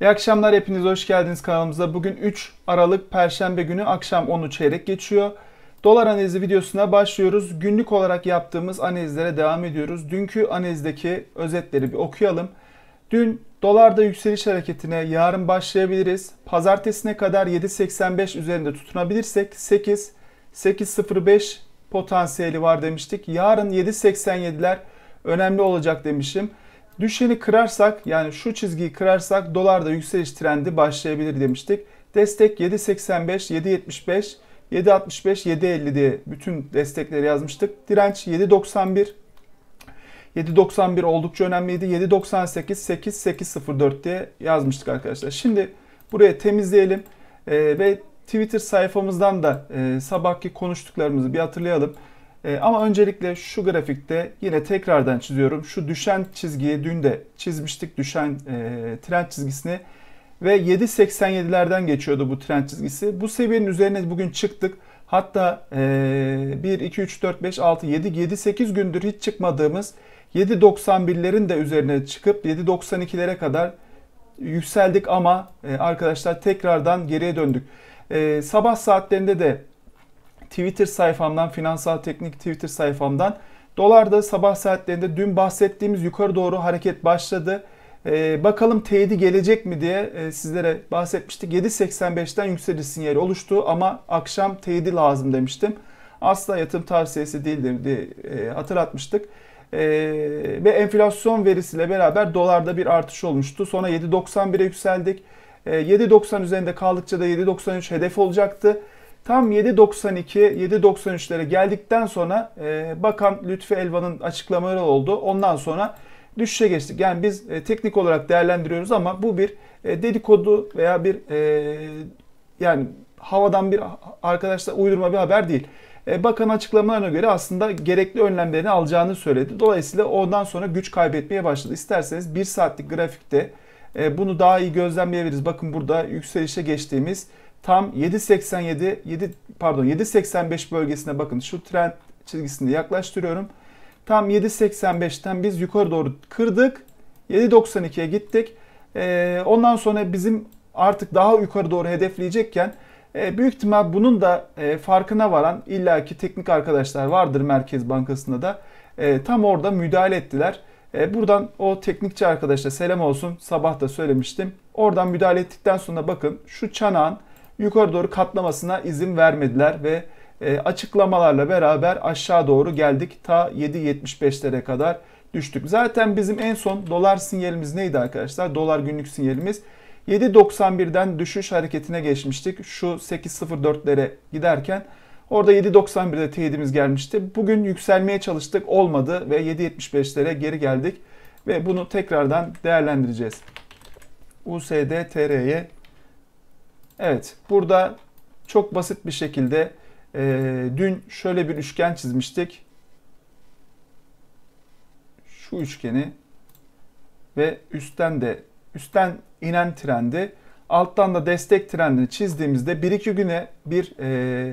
İyi akşamlar hepiniz hoş geldiniz kanalımıza. Bugün 3 Aralık Perşembe günü akşam 10'u çeyrek geçiyor. Dolar analizi videosuna başlıyoruz. Günlük olarak yaptığımız analizlere devam ediyoruz. Dünkü analizdeki özetleri bir okuyalım. Dün dolarda yükseliş hareketine yarın başlayabiliriz. Pazartesine kadar 7.85 üzerinde tutunabilirsek 8 8.05 potansiyeli var demiştik. Yarın 7.87'ler önemli olacak demişim. Düşeni kırarsak yani şu çizgiyi kırarsak dolarda yükseliş trendi başlayabilir demiştik. Destek 7.85, 7.75, 7.65, 7.50 diye bütün destekleri yazmıştık. Direnç 7.91. 7.91 oldukça önemliydi. 7.98, 8, 8.04 diye yazmıştık arkadaşlar. Şimdi buraya temizleyelim ee, ve Twitter sayfamızdan da e, sabahki konuştuklarımızı bir hatırlayalım. Ee, ama öncelikle şu grafikte yine tekrardan çiziyorum. Şu düşen çizgiyi dün de çizmiştik düşen e, trend çizgisini ve 7.87'lerden geçiyordu bu trend çizgisi. Bu seviyenin üzerine bugün çıktık. Hatta e, 1, 2, 3, 4, 5, 6, 7, 7, 8 gündür hiç çıkmadığımız 7.91'lerin de üzerine çıkıp 7.92'lere kadar yükseldik ama e, arkadaşlar tekrardan geriye döndük. E, sabah saatlerinde de Twitter sayfamdan, finansal teknik Twitter sayfamdan. Dolar da sabah saatlerinde dün bahsettiğimiz yukarı doğru hareket başladı. Ee, bakalım teyidi gelecek mi diye e, sizlere bahsetmiştik. 7.85'ten yükseliş sinyali oluştu ama akşam teyidi lazım demiştim. Asla yatırım tavsiyesi değildir diye e, hatırlatmıştık. E, ve enflasyon verisiyle beraber dolarda bir artış olmuştu. Sonra 7.91'e yükseldik. E, ee, 7.90 üzerinde kaldıkça da 7.93 hedef olacaktı. Tam 7.92-7.93'lere geldikten sonra e, Bakan Lütfi Elvan'ın açıklamaları oldu. Ondan sonra düşüşe geçtik. Yani biz e, teknik olarak değerlendiriyoruz ama bu bir e, dedikodu veya bir e, yani havadan bir arkadaşlar uydurma bir haber değil. E, bakan açıklamalarına göre aslında gerekli önlemlerini alacağını söyledi. Dolayısıyla ondan sonra güç kaybetmeye başladı. İsterseniz bir saatlik grafikte e, bunu daha iyi gözlemleyebiliriz. Bakın burada yükselişe geçtiğimiz tam 7.87 7 pardon 7.85 bölgesine bakın şu trend çizgisini yaklaştırıyorum. Tam 7.85'ten biz yukarı doğru kırdık. 7.92'ye gittik. Ee, ondan sonra bizim artık daha yukarı doğru hedefleyecekken e, büyük ihtimal bunun da e, farkına varan illaki teknik arkadaşlar vardır Merkez Bankası'nda da. E, tam orada müdahale ettiler. buradan o teknikçi arkadaşa selam olsun. Sabah da söylemiştim. Oradan müdahale ettikten sonra bakın şu çanağın yukarı doğru katlamasına izin vermediler ve e, açıklamalarla beraber aşağı doğru geldik. Ta 7.75'lere kadar düştük. Zaten bizim en son dolar sinyalimiz neydi arkadaşlar? Dolar günlük sinyalimiz 7.91'den düşüş hareketine geçmiştik. Şu 8.04'lere giderken orada 7.91'de teyidimiz gelmişti. Bugün yükselmeye çalıştık olmadı ve 7.75'lere geri geldik ve bunu tekrardan değerlendireceğiz. USD TR'ye Evet burada çok basit bir şekilde e, dün şöyle bir üçgen çizmiştik. Şu üçgeni ve üstten de üstten inen trendi alttan da destek trendini çizdiğimizde 1-2 güne bir e,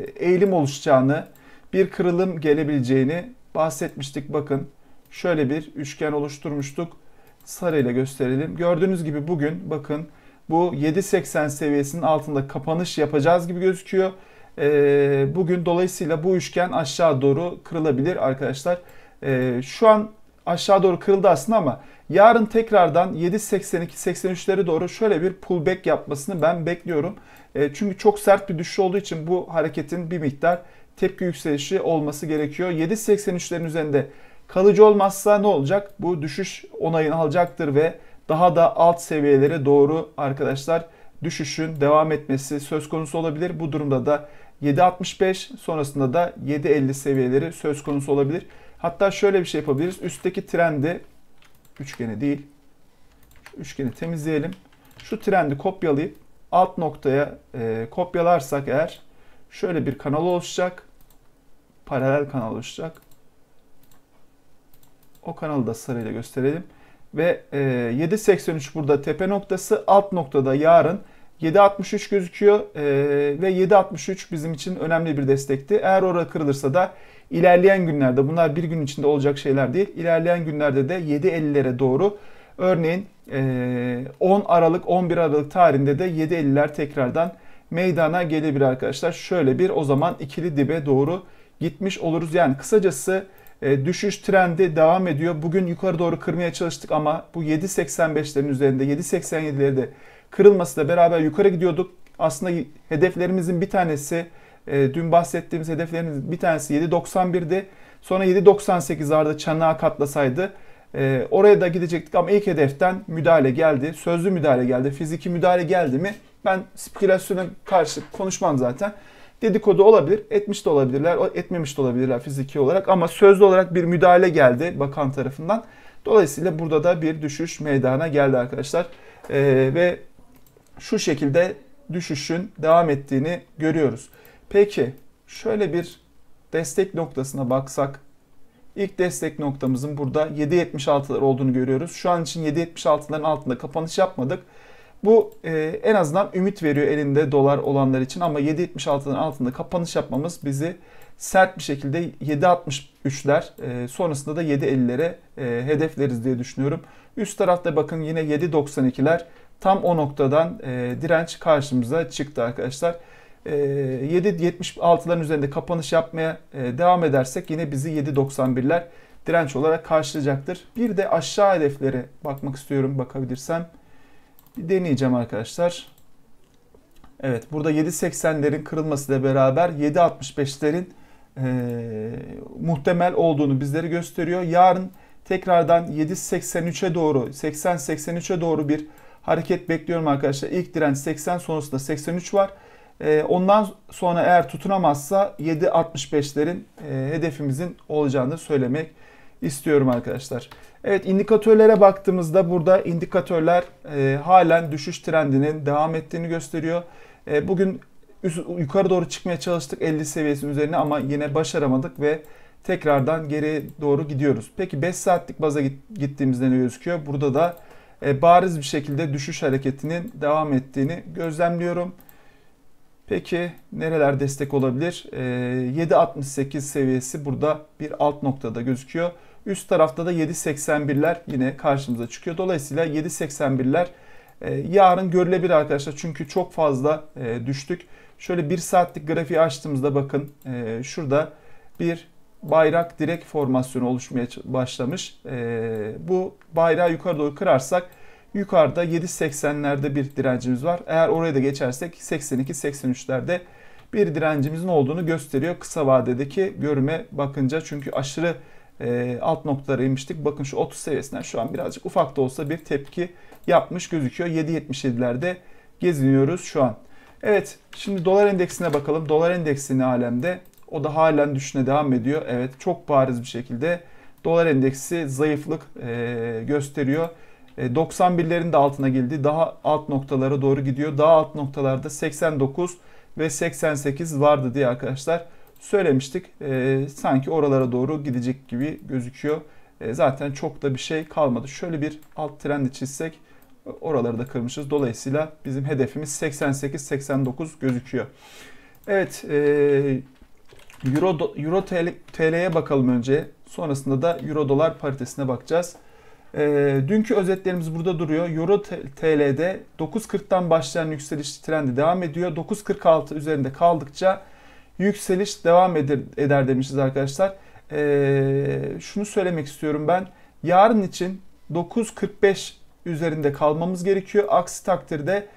eğilim oluşacağını bir kırılım gelebileceğini bahsetmiştik. Bakın şöyle bir üçgen oluşturmuştuk. Sarıyla gösterelim. Gördüğünüz gibi bugün bakın bu 7.80 seviyesinin altında kapanış yapacağız gibi gözüküyor. E, bugün dolayısıyla bu üçgen aşağı doğru kırılabilir arkadaşlar. E, şu an aşağı doğru kırıldı aslında ama yarın tekrardan 7.82-83'lere doğru şöyle bir pullback yapmasını ben bekliyorum. E, çünkü çok sert bir düşüş olduğu için bu hareketin bir miktar tepki yükselişi olması gerekiyor. 7.83'lerin üzerinde kalıcı olmazsa ne olacak? Bu düşüş onayını alacaktır ve daha da alt seviyelere doğru arkadaşlar düşüşün devam etmesi söz konusu olabilir. Bu durumda da 7.65 sonrasında da 7.50 seviyeleri söz konusu olabilir. Hatta şöyle bir şey yapabiliriz. Üstteki trendi üçgeni değil. Üçgeni temizleyelim. Şu trendi kopyalayıp alt noktaya e, kopyalarsak eğer şöyle bir kanal oluşacak. Paralel kanal oluşacak. O kanalı da sarıyla gösterelim ve 7.83 e, burada tepe noktası. Alt noktada yarın 7.63 gözüküyor e, ve 7.63 bizim için önemli bir destekti. Eğer orada kırılırsa da ilerleyen günlerde bunlar bir gün içinde olacak şeyler değil. İlerleyen günlerde de 7.50'lere doğru örneğin 10 e, Aralık 11 Aralık tarihinde de 7.50'ler tekrardan meydana gelebilir arkadaşlar. Şöyle bir o zaman ikili dibe doğru gitmiş oluruz. Yani kısacası e, düşüş trendi devam ediyor. Bugün yukarı doğru kırmaya çalıştık ama bu 7.85'lerin üzerinde 7.87'lerde kırılmasıyla beraber yukarı gidiyorduk. Aslında hedeflerimizin bir tanesi e, dün bahsettiğimiz hedeflerimizin bir tanesi 7.91'di. Sonra 7.98'larda çanağa katlasaydı e, oraya da gidecektik ama ilk hedeften müdahale geldi. Sözlü müdahale geldi. Fiziki müdahale geldi mi? Ben spekülasyona karşı konuşmam zaten. Dedikodu olabilir, etmiş de olabilirler, etmemiş de olabilirler fiziki olarak ama sözlü olarak bir müdahale geldi bakan tarafından. Dolayısıyla burada da bir düşüş meydana geldi arkadaşlar. Ee, ve şu şekilde düşüşün devam ettiğini görüyoruz. Peki şöyle bir destek noktasına baksak İlk destek noktamızın burada 7.76'lar olduğunu görüyoruz. Şu an için 7.76'ların altında kapanış yapmadık. Bu e, en azından ümit veriyor elinde dolar olanlar için ama 7.76'nın altında kapanış yapmamız bizi sert bir şekilde 7.63'ler e, sonrasında da 7.50'lere e, hedefleriz diye düşünüyorum. Üst tarafta bakın yine 7.92'ler tam o noktadan e, direnç karşımıza çıktı arkadaşlar. E, 7.76'ların üzerinde kapanış yapmaya e, devam edersek yine bizi 7.91'ler direnç olarak karşılayacaktır. Bir de aşağı hedeflere bakmak istiyorum bakabilirsem. Bir deneyeceğim arkadaşlar. Evet burada 7.80'lerin kırılmasıyla beraber 7.65'lerin e, muhtemel olduğunu bizlere gösteriyor. Yarın tekrardan 7.83'e doğru 80-83'e doğru bir hareket bekliyorum arkadaşlar. İlk direnç 80 sonrasında 83 var. E, ondan sonra eğer tutunamazsa 7.65'lerin e, hedefimizin olacağını söylemek istiyorum arkadaşlar. Evet indikatörlere baktığımızda burada indikatörler e, halen düşüş trendinin devam ettiğini gösteriyor. E, bugün üst, yukarı doğru çıkmaya çalıştık 50 seviyesinin üzerine ama yine başaramadık ve tekrardan geri doğru gidiyoruz. Peki 5 saatlik baza gittiğimizde ne gözüküyor? Burada da e, bariz bir şekilde düşüş hareketinin devam ettiğini gözlemliyorum. Peki nereler destek olabilir? E, 7.68 seviyesi burada bir alt noktada gözüküyor. Üst tarafta da 7.81'ler yine karşımıza çıkıyor. Dolayısıyla 7.81'ler e, yarın görülebilir arkadaşlar. Çünkü çok fazla e, düştük. Şöyle 1 saatlik grafiği açtığımızda bakın e, şurada bir bayrak direk formasyonu oluşmaya başlamış. Bu bayrağı yukarı doğru kırarsak yukarıda 7.80'lerde bir direncimiz var. Eğer oraya da geçersek 82-83'lerde bir direncimizin olduğunu gösteriyor kısa vadedeki görüme bakınca. Çünkü aşırı e, alt noktalara inmiştik. Bakın şu 30 seviyesinden şu an birazcık ufak da olsa bir tepki yapmış gözüküyor. 7.77'lerde geziniyoruz şu an. Evet şimdi dolar endeksine bakalım. Dolar endeksi ne alemde? O da halen düşüne devam ediyor. Evet çok bariz bir şekilde dolar endeksi zayıflık e, gösteriyor. E, 91'lerin de altına geldi. Daha alt noktalara doğru gidiyor. Daha alt noktalarda 89 ve 88 vardı diye arkadaşlar söylemiştik. E, sanki oralara doğru gidecek gibi gözüküyor. E, zaten çok da bir şey kalmadı. Şöyle bir alt trendi çizsek oraları da kırmışız. Dolayısıyla bizim hedefimiz 88-89 gözüküyor. Evet e, Euro, Euro TL'ye bakalım önce. Sonrasında da Euro dolar paritesine bakacağız. E, dünkü özetlerimiz burada duruyor. Euro TL'de 9.40'tan başlayan yükseliş trendi devam ediyor. 9.46 üzerinde kaldıkça yükseliş devam eder, eder demişiz arkadaşlar. Ee, şunu söylemek istiyorum ben. Yarın için 9.45 üzerinde kalmamız gerekiyor. Aksi takdirde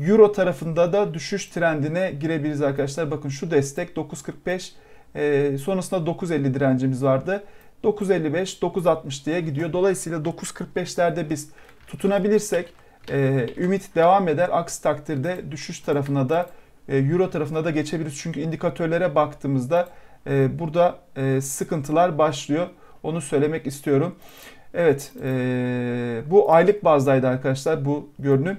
Euro tarafında da düşüş trendine girebiliriz arkadaşlar. Bakın şu destek 9.45 e, ee, sonrasında 9.50 direncimiz vardı. 9.55 9.60 diye gidiyor. Dolayısıyla 9.45'lerde biz tutunabilirsek e, ümit devam eder. Aksi takdirde düşüş tarafına da e, Euro tarafına da geçebiliriz. Çünkü indikatörlere baktığımızda e, burada e, sıkıntılar başlıyor. Onu söylemek istiyorum. Evet bu aylık bazdaydı arkadaşlar bu görünüm.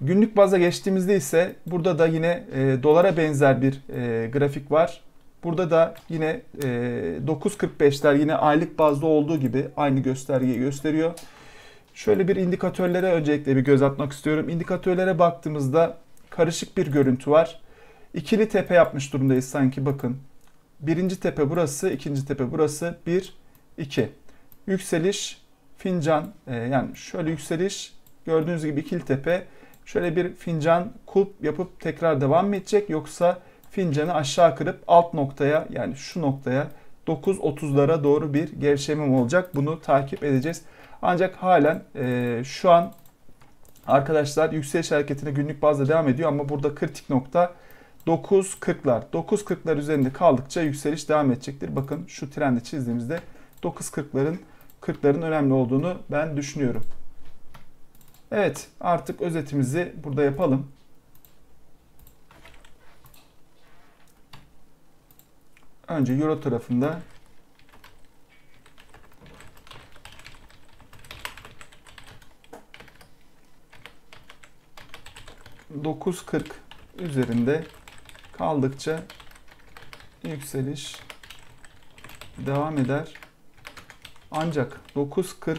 Günlük baza geçtiğimizde ise burada da yine e, dolara benzer bir e, grafik var. Burada da yine e, 9.45'ler yine aylık bazda olduğu gibi aynı göstergeyi gösteriyor. Şöyle bir indikatörlere öncelikle bir göz atmak istiyorum. İndikatörlere baktığımızda karışık bir görüntü var. İkili tepe yapmış durumdayız sanki bakın. Birinci tepe burası, ikinci tepe burası. 1, 2. Yükseliş, fincan e, yani şöyle yükseliş gördüğünüz gibi ikili tepe. Şöyle bir fincan kulp yapıp tekrar devam mı edecek yoksa fincanı aşağı kırıp alt noktaya yani şu noktaya 9.30'lara doğru bir gevşemem olacak. Bunu takip edeceğiz. Ancak halen e, şu an Arkadaşlar yükseliş hareketine günlük bazda devam ediyor ama burada kritik nokta 9.40'lar. 9.40'lar üzerinde kaldıkça yükseliş devam edecektir. Bakın şu trendi çizdiğimizde 9.40'ların 40'ların önemli olduğunu ben düşünüyorum. Evet artık özetimizi burada yapalım. Önce Euro tarafında 9.40 üzerinde kaldıkça yükseliş devam eder. Ancak 9.40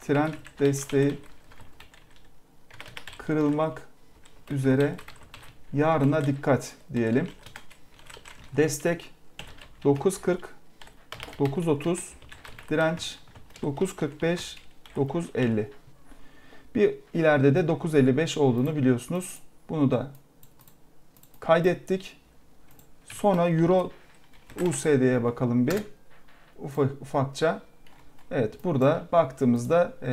trend desteği kırılmak üzere yarına dikkat diyelim. Destek 9.40 9.30 direnç 9.45 9.50 bir ileride de 9.55 olduğunu biliyorsunuz. Bunu da kaydettik. Sonra Euro USD'ye bakalım bir ufak, ufakça. Evet burada baktığımızda e,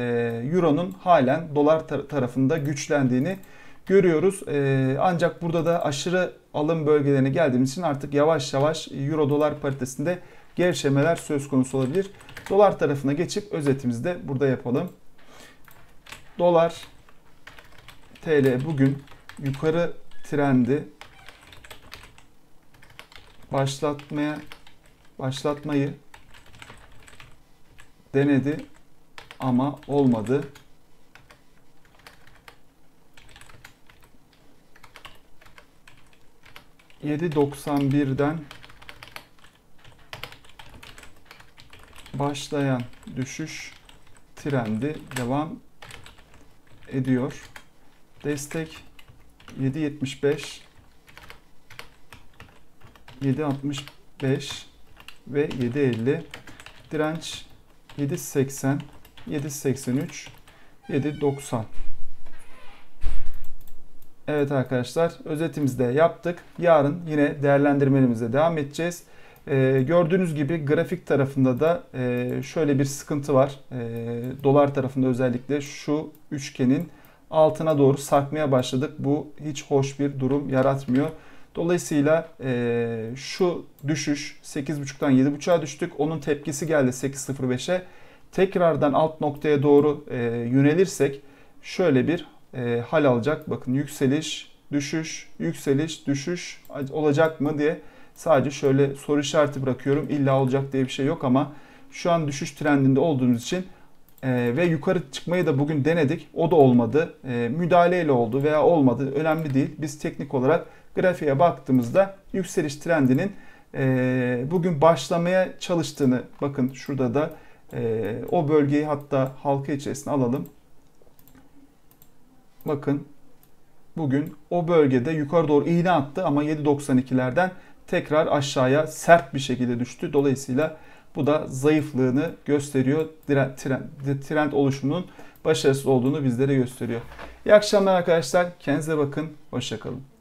Euro'nun halen dolar tar tarafında güçlendiğini görüyoruz. E, ancak burada da aşırı alım bölgelerine geldiğimiz için artık yavaş yavaş Euro dolar paritesinde gevşemeler söz konusu olabilir. Dolar tarafına geçip özetimizi de burada yapalım dolar TL bugün yukarı trendi başlatmaya başlatmayı denedi ama olmadı. 791'den başlayan düşüş trendi devam ediyor. Destek 7.75 7.65 ve 7.50 direnç 7.80 7.83 7.90 Evet arkadaşlar özetimizde yaptık. Yarın yine değerlendirmelerimize devam edeceğiz. E, gördüğünüz gibi grafik tarafında da e, şöyle bir sıkıntı var. E, dolar tarafında özellikle şu üçgenin altına doğru sarkmaya başladık. Bu hiç hoş bir durum yaratmıyor. Dolayısıyla e, şu düşüş 8.5'tan 7.5'a düştük. Onun tepkisi geldi 8.05'e. Tekrardan alt noktaya doğru e, yönelirsek şöyle bir e, hal alacak. Bakın yükseliş, düşüş, yükseliş, düşüş olacak mı diye Sadece şöyle soru işareti bırakıyorum. İlla olacak diye bir şey yok ama şu an düşüş trendinde olduğumuz için e, ve yukarı çıkmayı da bugün denedik. O da olmadı. E, müdahaleyle oldu veya olmadı. Önemli değil. Biz teknik olarak grafiğe baktığımızda yükseliş trendinin e, bugün başlamaya çalıştığını bakın şurada da e, o bölgeyi hatta halka içerisine alalım. Bakın bugün o bölgede yukarı doğru iğne attı ama 7.92'lerden tekrar aşağıya sert bir şekilde düştü. Dolayısıyla bu da zayıflığını gösteriyor. Trend, trend, trend oluşumunun başarısız olduğunu bizlere gösteriyor. İyi akşamlar arkadaşlar. Kendinize bakın. Hoşçakalın.